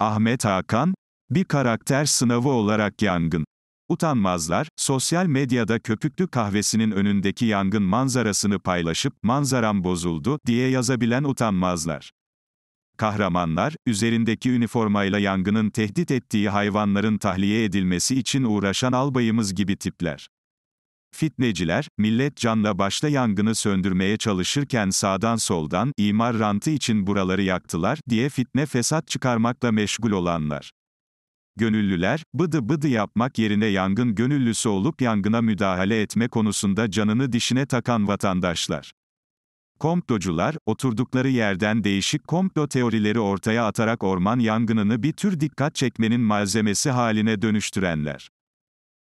Ahmet Hakan, bir karakter sınavı olarak yangın. Utanmazlar, sosyal medyada köpüklü kahvesinin önündeki yangın manzarasını paylaşıp, manzaram bozuldu, diye yazabilen utanmazlar. Kahramanlar, üzerindeki üniformayla yangının tehdit ettiği hayvanların tahliye edilmesi için uğraşan albayımız gibi tipler. Fitneciler, millet canla başla yangını söndürmeye çalışırken sağdan soldan, imar rantı için buraları yaktılar, diye fitne fesat çıkarmakla meşgul olanlar. Gönüllüler, bıdı bıdı yapmak yerine yangın gönüllüsü olup yangına müdahale etme konusunda canını dişine takan vatandaşlar. Komplocular, oturdukları yerden değişik komplo teorileri ortaya atarak orman yangınını bir tür dikkat çekmenin malzemesi haline dönüştürenler.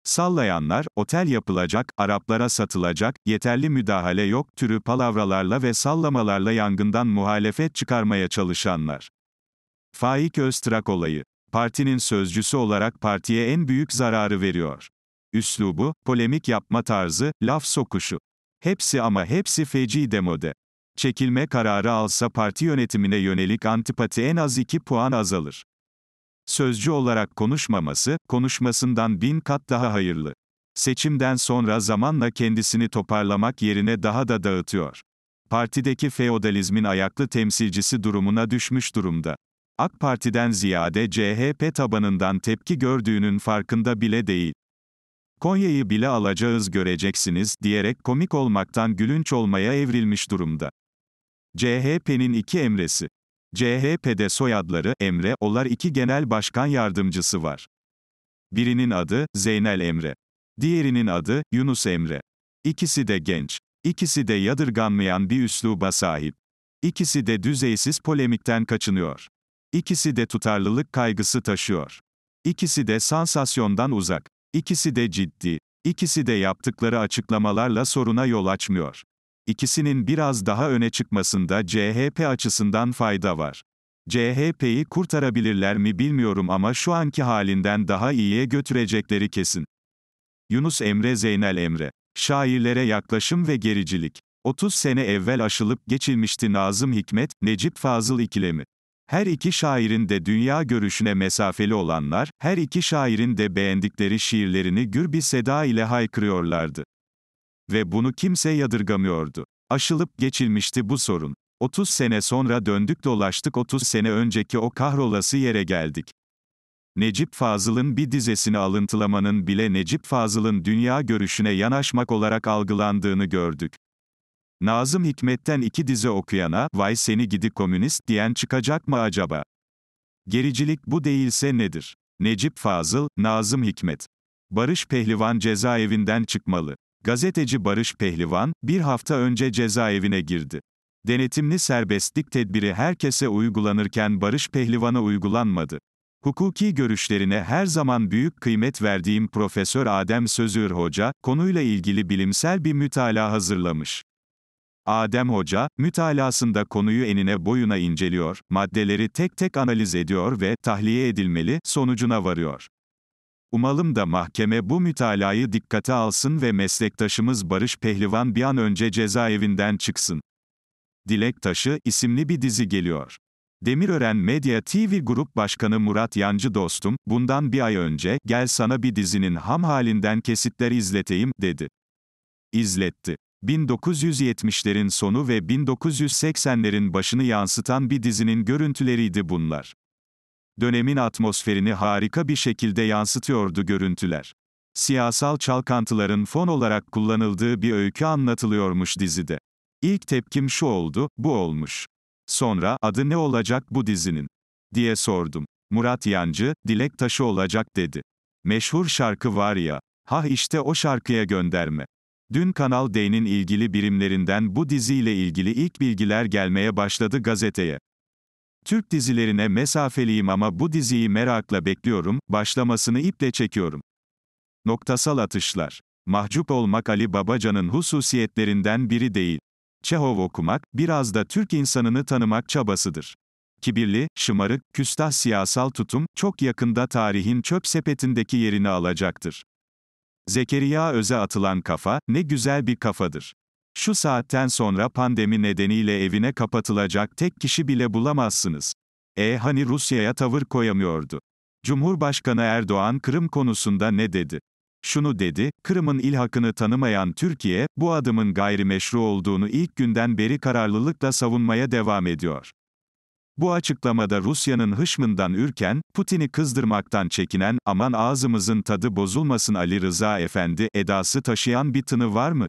Sallayanlar, otel yapılacak, Araplara satılacak, yeterli müdahale yok türü palavralarla ve sallamalarla yangından muhalefet çıkarmaya çalışanlar. Faik Öztrak olayı. Partinin sözcüsü olarak partiye en büyük zararı veriyor. Üslubu, polemik yapma tarzı, laf sokuşu. Hepsi ama hepsi feci demode. Çekilme kararı alsa parti yönetimine yönelik antipati en az 2 puan azalır sözcü olarak konuşmaması, konuşmasından bin kat daha hayırlı. Seçimden sonra zamanla kendisini toparlamak yerine daha da dağıtıyor. Partideki feodalizmin ayaklı temsilcisi durumuna düşmüş durumda. AK Parti'den ziyade CHP tabanından tepki gördüğünün farkında bile değil. Konya'yı bile alacağız göreceksiniz diyerek komik olmaktan gülünç olmaya evrilmiş durumda. CHP'nin iki emresi CHP'de soyadları Emre olar iki genel başkan yardımcısı var. Birinin adı Zeynel Emre. Diğerinin adı Yunus Emre. İkisi de genç. İkisi de yadırganmayan bir üsluba sahip. İkisi de düzeysiz polemikten kaçınıyor. İkisi de tutarlılık kaygısı taşıyor. İkisi de sansasyondan uzak. İkisi de ciddi. İkisi de yaptıkları açıklamalarla soruna yol açmıyor. İkisinin biraz daha öne çıkmasında CHP açısından fayda var. CHP'yi kurtarabilirler mi bilmiyorum ama şu anki halinden daha iyiye götürecekleri kesin. Yunus Emre Zeynel Emre. Şairlere yaklaşım ve gericilik. 30 sene evvel aşılıp geçilmişti Nazım Hikmet, Necip Fazıl ikilemi. Her iki şairin de dünya görüşüne mesafeli olanlar, her iki şairin de beğendikleri şiirlerini gür bir seda ile haykırıyorlardı. Ve bunu kimse yadırgamıyordu. Aşılıp geçilmişti bu sorun. 30 sene sonra döndük dolaştık 30 sene önceki o kahrolası yere geldik. Necip Fazıl'ın bir dizesini alıntılamanın bile Necip Fazıl'ın dünya görüşüne yanaşmak olarak algılandığını gördük. Nazım Hikmet'ten iki dize okuyana, vay seni gidi komünist diyen çıkacak mı acaba? Gericilik bu değilse nedir? Necip Fazıl, Nazım Hikmet. Barış Pehlivan cezaevinden çıkmalı. Gazeteci Barış Pehlivan, bir hafta önce cezaevine girdi. Denetimli serbestlik tedbiri herkese uygulanırken Barış Pehlivan'a uygulanmadı. Hukuki görüşlerine her zaman büyük kıymet verdiğim Profesör Adem Sözür Hoca, konuyla ilgili bilimsel bir mütalaa hazırlamış. Adem Hoca, mütalasında konuyu enine boyuna inceliyor, maddeleri tek tek analiz ediyor ve tahliye edilmeli sonucuna varıyor. Umalım da mahkeme bu mütalayı dikkate alsın ve meslektaşımız Barış Pehlivan bir an önce cezaevinden çıksın. Dilek Taşı isimli bir dizi geliyor. Demirören Medya TV Grup Başkanı Murat Yancı dostum, bundan bir ay önce, gel sana bir dizinin ham halinden kesitler izleteyim, dedi. İzletti. 1970'lerin sonu ve 1980'lerin başını yansıtan bir dizinin görüntüleriydi bunlar dönemin atmosferini harika bir şekilde yansıtıyordu görüntüler. Siyasal çalkantıların fon olarak kullanıldığı bir öykü anlatılıyormuş dizide. İlk tepkim şu oldu, bu olmuş. Sonra, adı ne olacak bu dizinin? diye sordum. Murat Yancı, Dilek Taşı olacak dedi. Meşhur şarkı var ya, ha işte o şarkıya gönderme. Dün Kanal D'nin ilgili birimlerinden bu diziyle ilgili ilk bilgiler gelmeye başladı gazeteye. Türk dizilerine mesafeliyim ama bu diziyi merakla bekliyorum, başlamasını iple çekiyorum. Noktasal atışlar. Mahcup olmak Ali Babacan'ın hususiyetlerinden biri değil. Çehov okumak, biraz da Türk insanını tanımak çabasıdır. Kibirli, şımarık, küstah siyasal tutum, çok yakında tarihin çöp sepetindeki yerini alacaktır. Zekeriya Öz'e atılan kafa, ne güzel bir kafadır. Şu saatten sonra pandemi nedeniyle evine kapatılacak tek kişi bile bulamazsınız. E hani Rusya'ya tavır koyamıyordu. Cumhurbaşkanı Erdoğan Kırım konusunda ne dedi? Şunu dedi, Kırım'ın ilhakını tanımayan Türkiye, bu adımın gayrimeşru olduğunu ilk günden beri kararlılıkla savunmaya devam ediyor. Bu açıklamada Rusya'nın hışmından ürken, Putin'i kızdırmaktan çekinen, aman ağzımızın tadı bozulmasın Ali Rıza Efendi, edası taşıyan bir tını var mı?